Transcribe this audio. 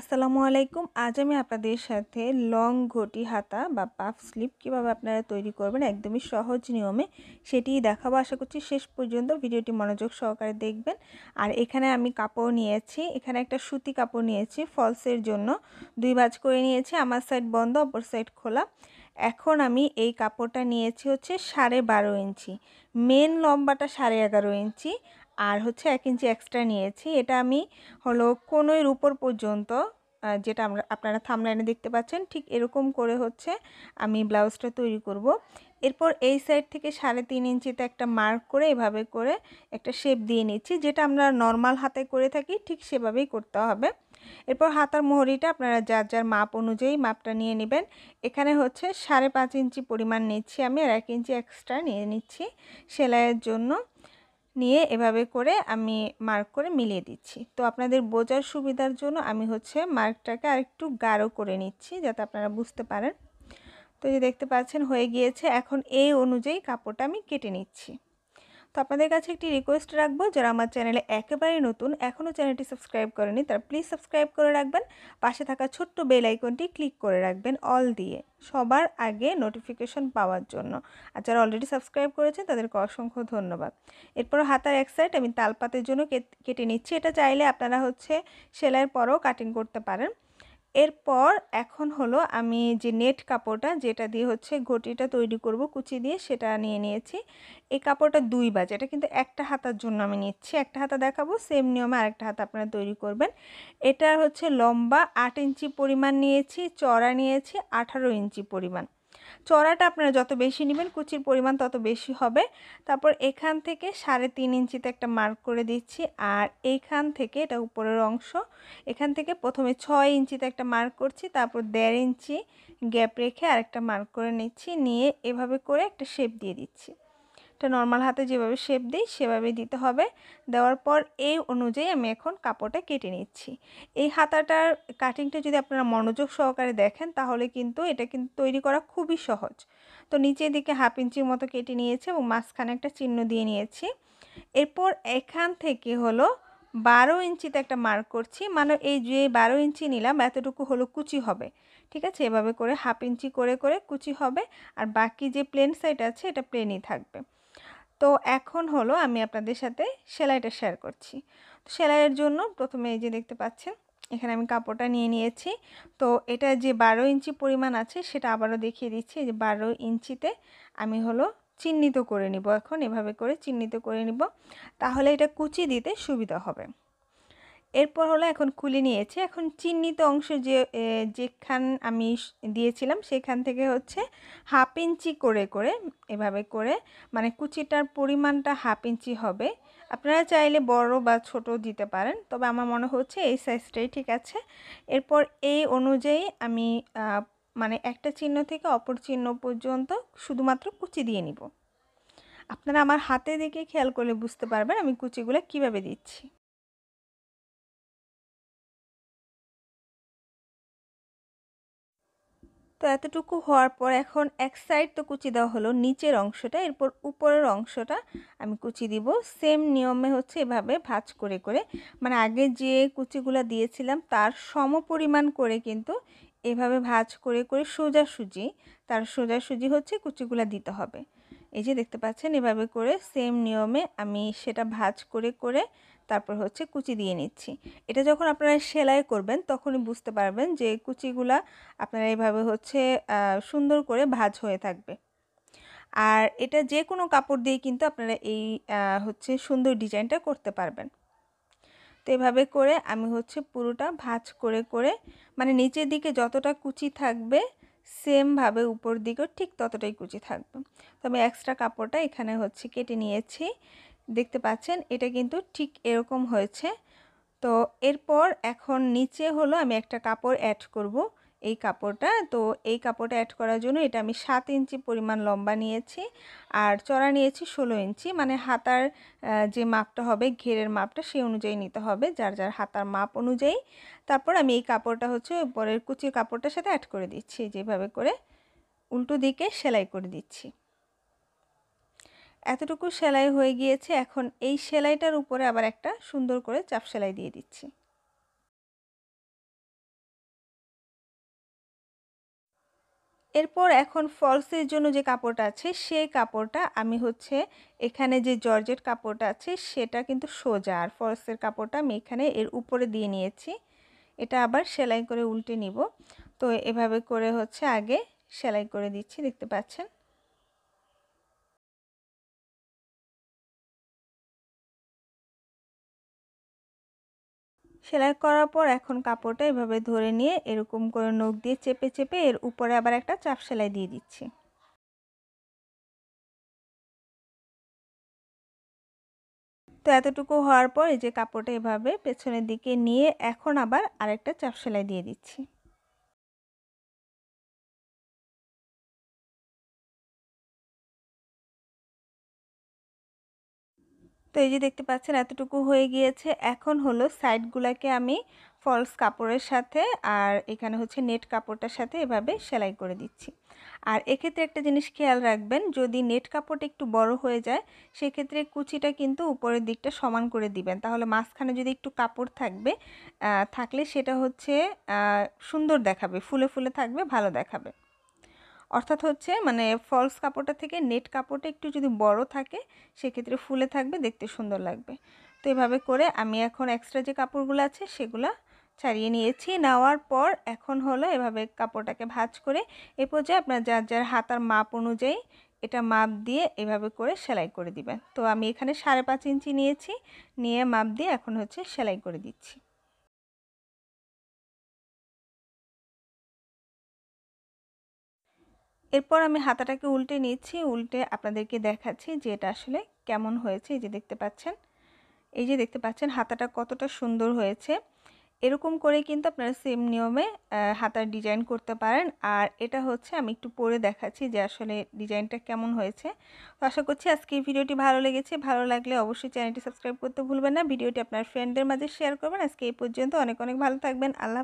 আসসালামু আলাইকুম আজ আমি আপনাদের সাথে লং ঘটি হাতা বা পাফ স্লিপ কীভাবে আপনারা তৈরি করবেন একদমই সহজ নিয়মে সেটি দেখাবো আশা করছি শেষ পর্যন্ত ভিডিওটি মনোযোগ সহকারে দেখবেন আর এখানে আমি কাপড় নিয়েছি এখানে একটা সুতি কাপড় নিয়েছি ফলসের জন্য দুই ভাজ করে নিয়েছি আমার সাইড বন্ধ অপর সাইড খোলা এখন আমি এই কাপড়টা নিয়েছি হচ্ছে সাড়ে বারো ইঞ্চি মেন লম্বাটা সাড়ে এগারো ইঞ্চি আর হচ্ছে এক ইঞ্চি এক্সট্রা নিয়েছি এটা আমি হলো কোনোই উপর পর্যন্ত যেটা আমরা আপনারা থামলাইনে দেখতে পাচ্ছেন ঠিক এরকম করে হচ্ছে আমি ব্লাউজটা তৈরি করব। এরপর এই সাইড থেকে সাড়ে তিন ইঞ্চিতে একটা মার্ক করে এভাবে করে একটা শেপ দিয়ে নিচ্ছি যেটা আমরা নর্মাল হাতে করে থাকি ঠিক সেভাবেই করতে হবে এরপর হাতার মোহরিটা আপনারা যার যার মাপ অনুযায়ী মাপটা নিয়ে নেবেন এখানে হচ্ছে সাড়ে পাঁচ ইঞ্চি পরিমাণ নিচ্ছি আমি আর এক ইঞ্চি এক্সট্রা নিয়ে নিচ্ছি সেলাইয়ের জন্য নিয়ে এভাবে করে আমি মার্ক করে মিলিয়ে দিচ্ছি তো আপনাদের বোঝার সুবিধার জন্য আমি হচ্ছে মার্কটাকে আর একটু গাঢ় করে নিচ্ছি যাতে আপনারা বুঝতে পারেন তো যে দেখতে পাচ্ছেন হয়ে গিয়েছে এখন এই অনুযায়ী কাপড়টা আমি কেটে নিচ্ছি তো আপনাদের কাছে একটি রিকোয়েস্ট রাখবো যারা আমার চ্যানেলে একেবারে নতুন এখনও চ্যানেলটি সাবস্ক্রাইব করেনি তারা প্লিজ সাবস্ক্রাইব করে রাখবেন পাশে থাকা ছোট্ট বেল আইকনটি ক্লিক করে রাখবেন অল দিয়ে সবার আগে নোটিফিকেশন পাওয়ার জন্য আর যারা অলরেডি সাবস্ক্রাইব করেছেন তাদেরকে অসংখ্য ধন্যবাদ এরপর হাতার এক সাইড আমি তালপাতের জন্য কেটে নিচ্ছি এটা চাইলে আপনারা হচ্ছে সেলাইয়ের পরও কাটিং করতে পারেন এরপর এখন হলো আমি যে নেট কাপড়টা যেটা দিয়ে হচ্ছে ঘটিটা তৈরি করব কুচি দিয়ে সেটা নিয়ে নিয়েছি এই কাপড়টা দুই বাজে এটা কিন্তু একটা হাতার জন্য আমি নিচ্ছি একটা হাতা দেখাবো সেম নিয়মে আরেকটা হাতা আপনারা তৈরি করবেন এটা হচ্ছে লম্বা আট ইঞ্চি পরিমাণ নিয়েছি চড়া নিয়েছি আঠারো ইঞ্চি পরিমাণ চড়াটা আপনারা যত বেশি নেবেন কুচির পরিমাণ তত বেশি হবে তারপর এখান থেকে সাড়ে তিন ইঞ্চিতে একটা মার্ক করে দিচ্ছি আর এইখান থেকে এটা উপরের অংশ এখান থেকে প্রথমে ছয় ইঞ্চিতে একটা মার্ক করছি তারপর দেড় ইঞ্চি গ্যাপ রেখে আরেকটা মার্ক করে নিচ্ছি নিয়ে এভাবে করে একটা শেপ দিয়ে দিচ্ছি এটা নর্মাল হাতে যেভাবে শেপ দিই সেভাবেই দিতে হবে দেওয়ার পর এই অনুযায়ী আমি এখন কাপড়টা কেটে নিচ্ছি এই হাতাটার কাটিংটা যদি আপনারা মনোযোগ সহকারে দেখেন তাহলে কিন্তু এটা কিন্তু তৈরি করা খুবই সহজ তো নিচের দিকে হাফ ইঞ্চির মতো কেটে নিয়েছে এবং মাঝখানে একটা চিহ্ন দিয়ে নিয়েছি এরপর এখান থেকে হলো বারো ইঞ্চিতে একটা মার্ক করছি মানে এই যে বারো ইঞ্চি নিলাম এতটুকু হলো কুচি হবে ঠিক আছে এভাবে করে হাফ ইঞ্চি করে করে কুচি হবে আর বাকি যে প্লেন সাইড আছে এটা প্লেনই থাকবে তো এখন হলো আমি আপনাদের সাথে সেলাইটা শেয়ার করছি তো সেলাইয়ের জন্য প্রথমে এই যে দেখতে পাচ্ছেন এখানে আমি কাপড়টা নিয়ে নিয়েছি তো এটা যে বারো ইঞ্চি পরিমাণ আছে সেটা আবারও দেখিয়ে দিচ্ছি যে বারো ইঞ্চিতে আমি হলো চিহ্নিত করে নিব এখন এভাবে করে চিহ্নিত করে নিব তাহলে এটা কুচি দিতে সুবিধা হবে এরপর হলো এখন খুলে নিয়েছে এখন চিহ্নিত অংশ যে যেখান আমি দিয়েছিলাম সেখান থেকে হচ্ছে হাফ ইঞ্চি করে করে এভাবে করে মানে কুচিটার পরিমাণটা হাফ ইঞ্চি হবে আপনারা চাইলে বড় বা ছোট দিতে পারেন তবে আমার মনে হচ্ছে এই সাইজটাই ঠিক আছে এরপর এই অনুযায়ী আমি মানে একটা চিহ্ন থেকে অপর চিহ্ন পর্যন্ত শুধুমাত্র কুচি দিয়ে নিব আপনারা আমার হাতে দেখে খেয়াল করলে বুঝতে পারবেন আমি কুচিগুলো কিভাবে দিচ্ছি তো এতটুকু হওয়ার পর এখন এক সাইড তো কুচি দেওয়া হলো নিচের অংশটা এরপর উপরের অংশটা আমি কুচি দিব সেম নিয়মে হচ্ছে এভাবে ভাজ করে করে মানে আগে যে কুচিগুলো দিয়েছিলাম তার সম পরিমাণ করে কিন্তু এভাবে ভাজ করে করে সোজা সুজি তার সোজা সুজি হচ্ছে কুচিগুলা দিতে হবে এই যে দেখতে পাচ্ছেন এভাবে করে সেম নিয়মে আমি সেটা ভাজ করে করে তারপর হচ্ছে কুচি দিয়ে নিচ্ছি এটা যখন আপনারা সেলাই করবেন তখনই বুঝতে পারবেন যে কুচিগুলা আপনারা এভাবে হচ্ছে সুন্দর করে ভাজ হয়ে থাকবে আর এটা যে কোনো কাপড় দিয়ে কিন্তু আপনারা এই হচ্ছে সুন্দর ডিজাইনটা করতে পারবেন তো এভাবে করে আমি হচ্ছে পুরোটা ভাঁজ করে করে মানে নিচের দিকে যতটা কুচি থাকবে সেমভাবে উপর দিকেও ঠিক ততটাই কুচি থাকবে তো আমি এক্সট্রা কাপড়টা এখানে হচ্ছে কেটে নিয়েছি দেখতে পাচ্ছেন এটা কিন্তু ঠিক এরকম হয়েছে তো এরপর এখন নিচে হলো আমি একটা কাপড় অ্যাড করব এই কাপড়টা তো এই কাপড়টা অ্যাড করার জন্য এটা আমি সাত ইঞ্চি পরিমাণ লম্বা নিয়েছি আর চড়া নিয়েছি ষোলো ইঞ্চি মানে হাতার যে মাপটা হবে ঘেরের মাপটা সেই অনুযায়ী নিতে হবে যার যার হাতার মাপ অনুযায়ী তারপর আমি এই কাপড়টা হচ্ছে পরের কুচির কাপড়টার সাথে অ্যাড করে দিচ্ছি যেভাবে করে উল্টো দিকে সেলাই করে দিচ্ছি এতটুকু সেলাই হয়ে গিয়েছে এখন এই সেলাইটার উপরে আবার একটা সুন্দর করে চাপ সেলাই দিয়ে দিচ্ছি এরপর এখন ফলসের জন্য যে কাপড়টা আছে সেই কাপড়টা আমি হচ্ছে এখানে যে জর্জেট কাপড়টা আছে সেটা কিন্তু সোজা আর ফলসের কাপড়টা আমি এখানে এর উপরে দিয়ে নিয়েছি এটা আবার সেলাই করে উল্টে নিব তো এভাবে করে হচ্ছে আগে সেলাই করে দিচ্ছি দেখতে পাচ্ছেন সেলাই করার পর এখন কাপড়টা এভাবে ধরে নিয়ে এরকম করে নখ দিয়ে চেপে চেপে এর উপরে আবার একটা চাপ সেলাই দিয়ে দিচ্ছি তো এতটুকু হওয়ার পর এই যে কাপড়টা এভাবে পেছনের দিকে নিয়ে এখন আবার আরেকটা চাপ সেলাই দিয়ে দিচ্ছি তো এই যে দেখতে পাচ্ছেন এতটুকু হয়ে গিয়েছে এখন হলো সাইডগুলোকে আমি ফলস কাপড়ের সাথে আর এখানে হচ্ছে নেট কাপড়টার সাথে এভাবে সেলাই করে দিচ্ছি আর এক্ষেত্রে একটা জিনিস খেয়াল রাখবেন যদি নেট কাপড়টা একটু বড় হয়ে যায় সেক্ষেত্রে কুচিটা কিন্তু উপরের দিকটা সমান করে দিবেন তাহলে মাঝখানে যদি একটু কাপড় থাকবে থাকলে সেটা হচ্ছে সুন্দর দেখাবে ফুলে ফুলে থাকবে ভালো দেখাবে অর্থাৎ হচ্ছে মানে ফলস কাপড়টা থেকে নেট কাপড়টা একটু যদি বড় থাকে সেক্ষেত্রে ফুলে থাকবে দেখতে সুন্দর লাগবে তো এভাবে করে আমি এখন এক্সট্রা যে কাপড়গুলো আছে সেগুলো ছাড়িয়ে নিয়েছি নেওয়ার পর এখন হলো এভাবে কাপড়টাকে ভাজ করে এ পর্যায়ে আপনার যার যার হাতার মাপ অনুযায়ী এটা মাপ দিয়ে এভাবে করে সেলাই করে দিবেন তো আমি এখানে সাড়ে পাঁচ ইঞ্চি নিয়েছি নিয়ে মাপ দিয়ে এখন হচ্ছে সেলাই করে দিচ্ছি এরপর আমি হাতাটাকে উল্টে নিচ্ছি উল্টে আপনাদেরকে দেখাচ্ছি যে এটা আসলে কেমন হয়েছে এই যে দেখতে পাচ্ছেন এই যে দেখতে পাচ্ছেন হাতাটা কতটা সুন্দর হয়েছে এরকম করে কিন্তু আপনারা সেম নিয়মে হাতার ডিজাইন করতে পারেন আর এটা হচ্ছে আমি একটু পরে দেখাচ্ছি যে আসলে ডিজাইনটা কেমন হয়েছে তো আশা করছি আজকে এই ভিডিওটি ভালো লেগেছে ভালো লাগলে অবশ্যই চ্যানেলটি সাবস্ক্রাইব করতে ভুলবেন না ভিডিওটি আপনার ফ্রেন্ডদের মাঝে শেয়ার করবেন আজকে এই পর্যন্ত অনেক অনেক ভালো থাকবেন আল্লাহ